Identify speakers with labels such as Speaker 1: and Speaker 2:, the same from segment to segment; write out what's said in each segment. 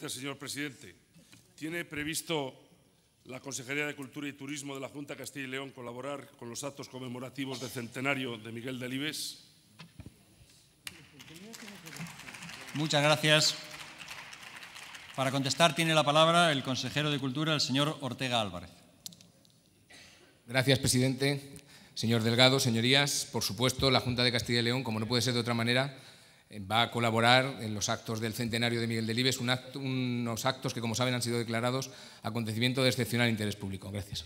Speaker 1: Gracias, señor presidente. Tiene previsto la Consejería de Cultura y Turismo de la Junta de Castilla y León colaborar con los actos conmemorativos del centenario de Miguel Delibes.
Speaker 2: Muchas gracias. Para contestar tiene la palabra el consejero de Cultura, el señor Ortega Álvarez.
Speaker 3: Gracias, presidente. Señor Delgado, señorías, por supuesto, la Junta de Castilla y León, como no puede ser de otra manera, va a colaborar en los actos del centenario de Miguel Delibes, unos actos que, como saben, han sido declarados acontecimiento de excepcional interés público. Gracias.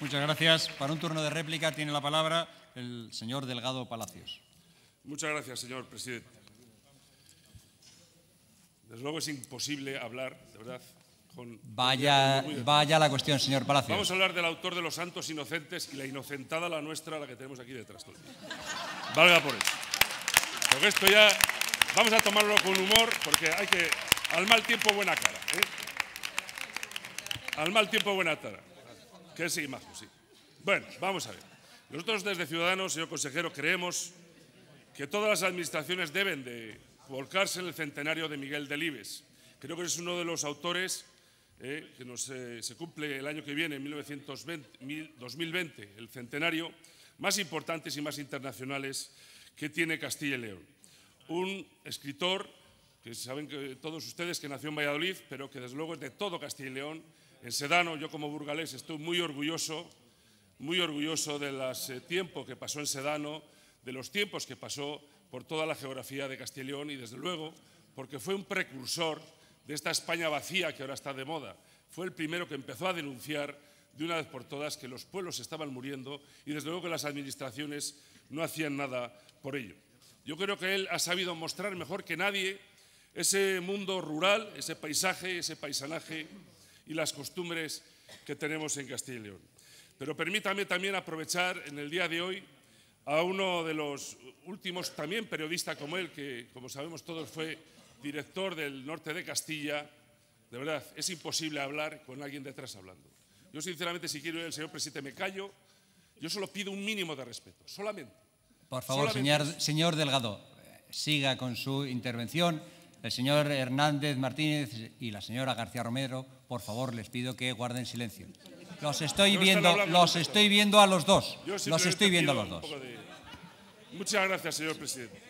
Speaker 2: Muchas gracias. Para un turno de réplica tiene la palabra el señor Delgado Palacios.
Speaker 1: Muchas gracias, señor presidente. Desde luego es imposible hablar, de verdad, Vaya, vaya la
Speaker 2: cuestión, señor Palacio. Vamos a
Speaker 1: hablar del autor de Los Santos Inocentes y la inocentada, la nuestra, la que tenemos aquí detrás. Todo. Valga por eso. Porque esto ya... Vamos a tomarlo con humor porque hay que... Al mal tiempo, buena cara. ¿eh? Al mal tiempo, buena cara. Que sí, más sí. Bueno, vamos a ver. Nosotros desde Ciudadanos, señor consejero, creemos que todas las administraciones deben de volcarse en el centenario de Miguel Delibes. Creo que es uno de los autores eh, que eh, se cumple el año que viene, en 2020, el centenario, más importantes y más internacionales que tiene Castilla y León. Un escritor que saben que todos ustedes que nació en Valladolid, pero que desde luego es de todo Castilla y León. En Sedano, yo como burgalés estoy muy orgulloso, muy orgulloso del eh, tiempos que pasó en Sedano, de los tiempos que pasó por toda la geografía de Castilla y León y desde luego porque fue un precursor de esta España vacía que ahora está de moda. Fue el primero que empezó a denunciar de una vez por todas que los pueblos estaban muriendo y desde luego que las administraciones no hacían nada por ello. Yo creo que él ha sabido mostrar mejor que nadie ese mundo rural, ese paisaje, ese paisanaje y las costumbres que tenemos en Castilla y León. Pero permítame también aprovechar en el día de hoy a uno de los últimos también periodista como él, que como sabemos todos fue director del norte de Castilla, de verdad, es imposible hablar con alguien detrás hablando. Yo sinceramente, si quiero el señor presidente, me callo. Yo solo pido un mínimo de respeto, solamente.
Speaker 2: Por favor, Señor, señor Delgado, eh, siga con su intervención. El señor Hernández Martínez y la señora García Romero, por favor, les pido que guarden silencio. Los estoy viendo, los estoy viendo a los dos. Los estoy viendo a los dos.
Speaker 1: Muchas gracias, señor presidente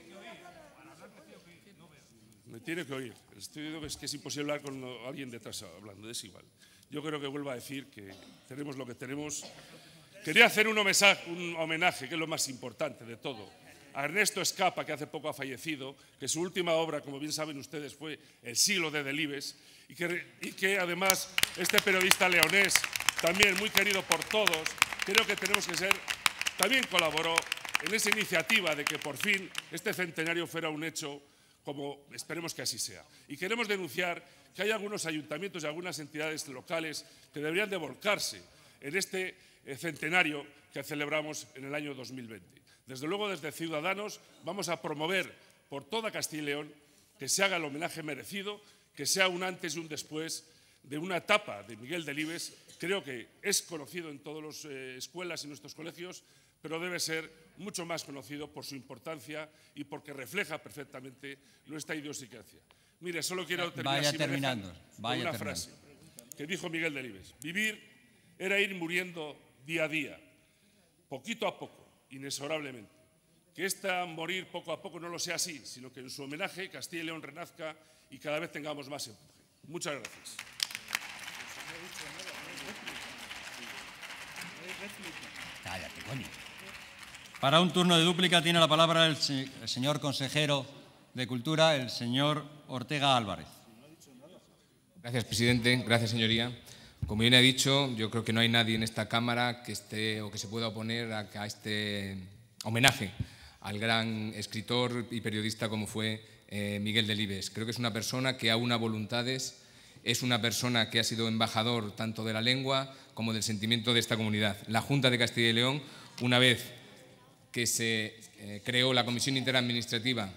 Speaker 1: me tiene que oír. Estoy diciendo que es, que es imposible hablar con alguien detrás hablando, es igual. Yo creo que vuelvo a decir que tenemos lo que tenemos. Quería hacer un homenaje, que es lo más importante de todo. A Ernesto Escapa, que hace poco ha fallecido, que su última obra, como bien saben ustedes, fue El siglo de Delibes, y y que además este periodista leonés, también muy querido por todos, creo que tenemos que ser, también colaboró en esa iniciativa de que por fin este centenario fuera un hecho como esperemos que así sea. Y queremos denunciar que hay algunos ayuntamientos y algunas entidades locales que deberían de volcarse en este eh, centenario que celebramos en el año 2020. Desde luego, desde Ciudadanos, vamos a promover por toda Castilla y León que se haga el homenaje merecido, que sea un antes y un después de una etapa de Miguel Delibes. Creo que es conocido en todas las eh, escuelas y nuestros colegios, pero debe ser mucho más conocido por su importancia y porque refleja perfectamente nuestra idiosincrasia. Mire, solo quiero terminar vaya una frase que dijo Miguel Delibes. Vivir era ir muriendo día a día, poquito a poco, inexorablemente. Que esta morir poco a poco no lo sea así, sino que en su homenaje Castilla y León renazca y cada vez tengamos más empuje. Muchas gracias.
Speaker 2: Para un turno de dúplica tiene la palabra el, señor consejero de Cultura, el señor Ortega Álvarez. Gracias, presidente. Gracias, señoría.
Speaker 3: Como bien he dicho, yo creo que no hay nadie en esta Cámara que esté o que se pueda oponer a, este homenaje al gran escritor y periodista como fue Miguel eh, Miguel Delibes. Creo que es una persona que aúna voluntades, es una persona que ha sido embajador tanto de la lengua como del sentimiento de esta comunidad. La Junta de Castilla y León, una vez que se eh, creó la Comisión Interadministrativa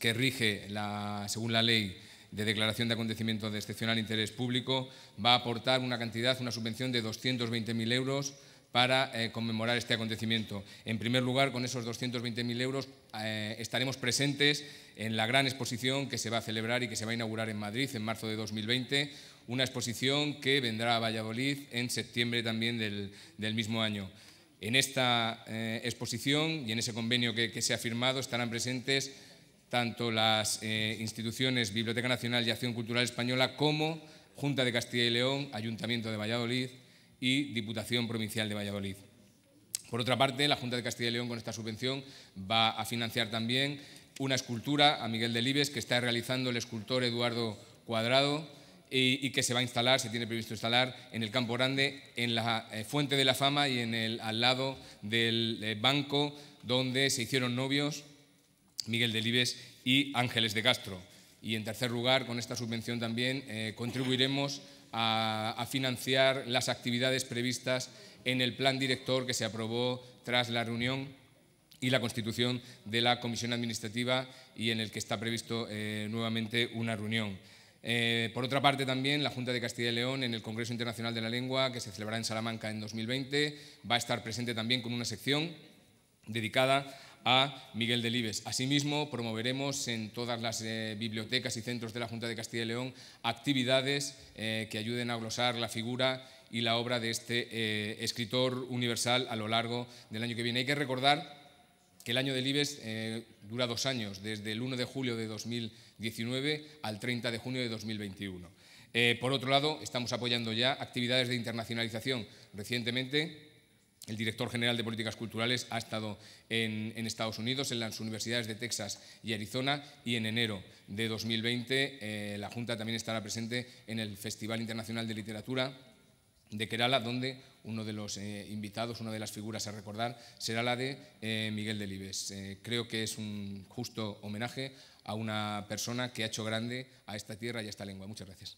Speaker 3: que rige, la, según la ley, de declaración de acontecimientos de excepcional interés público, va a aportar una cantidad, una subvención de 220.000 euros para eh, conmemorar este acontecimiento. En primer lugar, con esos 220.000 euros eh, estaremos presentes en la gran exposición que se va a celebrar y que se va a inaugurar en Madrid en marzo de 2020, una exposición que vendrá a Valladolid en septiembre también del mismo año. En esta eh, exposición y en ese convenio que, se ha firmado estarán presentes tanto las eh, instituciones Biblioteca Nacional y Acción Cultural Española como Junta de Castilla y León, Ayuntamiento de Valladolid y Diputación Provincial de Valladolid. Por otra parte, la Junta de Castilla y León con esta subvención va a financiar también una escultura a Miguel Delibes que está realizando el escultor Eduardo Cuadrado, y, que se va a instalar, se tiene previsto instalar en el Campo Grande, en la eh, Fuente de la Fama y en el, al lado del eh, banco donde se hicieron novios Miguel Delibes y Ángeles de Castro. Y en tercer lugar, con esta subvención también eh, contribuiremos a, financiar las actividades previstas en el plan director que se aprobó tras la reunión y la constitución de la comisión administrativa y en el que está previsto nuevamente una reunión. Eh, por otra parte, también la Junta de Castilla y León en el Congreso Internacional de la Lengua, que se celebrará en Salamanca en 2020, va a estar presente también con una sección dedicada a Miguel Delibes. Asimismo, promoveremos en todas las eh, bibliotecas y centros de la Junta de Castilla y León actividades eh, que ayuden a glosar la figura y la obra de este escritor universal a lo largo del año que viene. Hay que recordar que el año del Libes eh, dura dos años, desde el 1 de julio de 2019 al 30 de junio de 2021. Eh, por otro lado, estamos apoyando ya actividades de internacionalización. Recientemente, el director general de Políticas Culturales ha estado en, Estados Unidos, en las universidades de Texas y Arizona, y en enero de 2020 eh, la Junta también estará presente en el Festival Internacional de Literatura de Kerala, donde uno de los eh, invitados, una de las figuras a recordar, será la de eh, Miguel Delibes. Eh, creo que es un justo homenaje a una persona que ha hecho grande a esta tierra y a esta lengua. Muchas gracias.